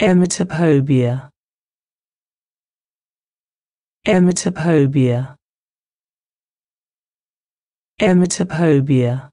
Emetophobia. Emetophobia. Emetophobia.